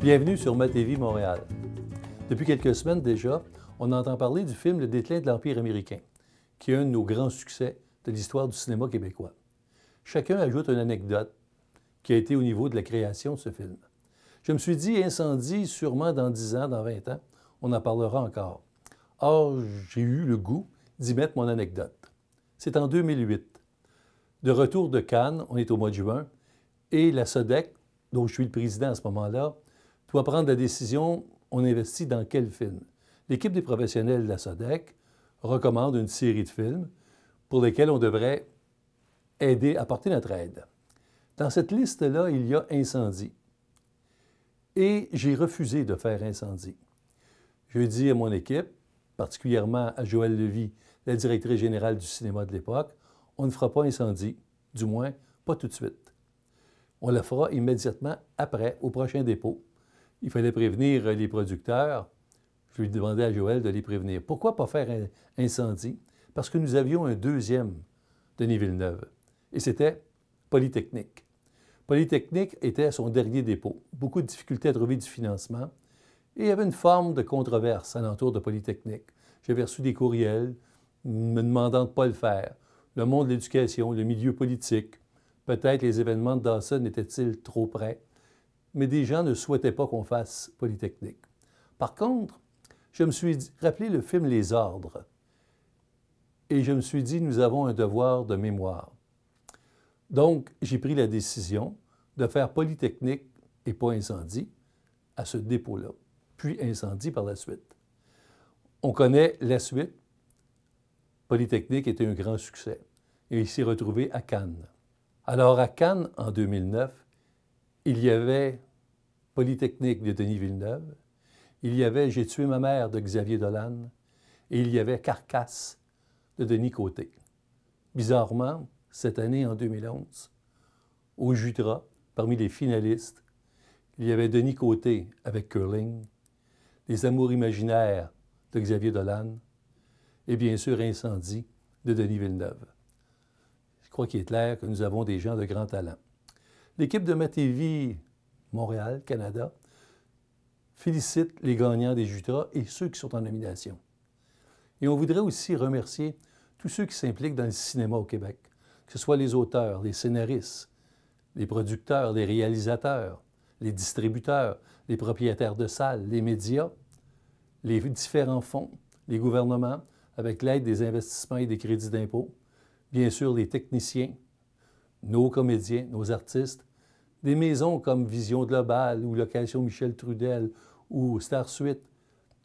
Bienvenue sur MaTV Montréal. Depuis quelques semaines déjà, on entend parler du film Le déclin de l'Empire américain, qui est un de nos grands succès de l'histoire du cinéma québécois. Chacun ajoute une anecdote qui a été au niveau de la création de ce film. Je me suis dit, incendie, sûrement dans 10 ans, dans 20 ans, on en parlera encore. Or, j'ai eu le goût d'y mettre mon anecdote. C'est en 2008. De retour de Cannes, on est au mois de juin, et la SODEC, dont je suis le président à ce moment-là, doit prendre la décision on investit dans quel film. L'équipe des professionnels de la SODEC recommande une série de films pour lesquels on devrait aider, apporter notre aide. Dans cette liste-là, il y a Incendie. Et j'ai refusé de faire Incendie. Je dis à mon équipe, particulièrement à Joël Levy, la directrice générale du cinéma de l'époque, on ne fera pas incendie, du moins pas tout de suite. On le fera immédiatement après, au prochain dépôt. Il fallait prévenir euh, les producteurs. Je lui demandais à Joël de les prévenir. Pourquoi pas faire un incendie? Parce que nous avions un deuxième Denis Villeneuve, et c'était Polytechnique. Polytechnique était à son dernier dépôt. Beaucoup de difficultés à trouver du financement. Et il y avait une forme de controverse à l'entour de Polytechnique. J'avais reçu des courriels me demandant de ne pas le faire le monde de l'éducation, le milieu politique. Peut-être les événements de Dawson étaient-ils trop près, mais des gens ne souhaitaient pas qu'on fasse Polytechnique. Par contre, je me suis rappelé le film Les Ordres et je me suis dit, nous avons un devoir de mémoire. Donc, j'ai pris la décision de faire Polytechnique et pas incendie à ce dépôt-là, puis incendie par la suite. On connaît la suite. Polytechnique était un grand succès et il s'est retrouvé à Cannes. Alors à Cannes, en 2009, il y avait Polytechnique de Denis Villeneuve, il y avait J'ai tué ma mère de Xavier Dolan, et il y avait Carcasse de Denis Côté. Bizarrement, cette année, en 2011, au Judra, parmi les finalistes, il y avait Denis Côté avec Curling, Les Amours imaginaires de Xavier Dolan et bien sûr Incendie de Denis Villeneuve crois qu'il est clair que nous avons des gens de grand talent. L'équipe de Matévi, Montréal, Canada, félicite les gagnants des JUTRA et ceux qui sont en nomination. Et on voudrait aussi remercier tous ceux qui s'impliquent dans le cinéma au Québec, que ce soit les auteurs, les scénaristes, les producteurs, les réalisateurs, les distributeurs, les propriétaires de salles, les médias, les différents fonds, les gouvernements, avec l'aide des investissements et des crédits d'impôt, bien sûr les techniciens, nos comédiens, nos artistes, des maisons comme Vision Globale ou Location Michel Trudel ou Star Suite.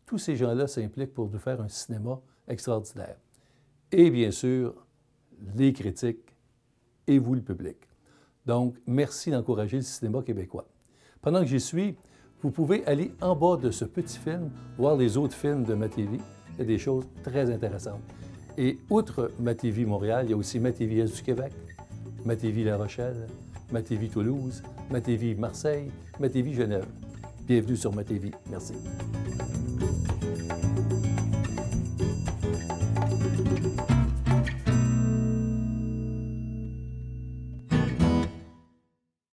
Tous ces gens-là s'impliquent pour nous faire un cinéma extraordinaire. Et bien sûr, les critiques et vous, le public. Donc, merci d'encourager le cinéma québécois. Pendant que j'y suis, vous pouvez aller en bas de ce petit film, voir les autres films de Lévy. Il y a des choses très intéressantes. Et outre Matévi Montréal, il y a aussi Matévi Est du Québec, Matévi La Rochelle, Matévi Toulouse, Matévi Marseille, Matévi Genève. Bienvenue sur Matévi. Merci.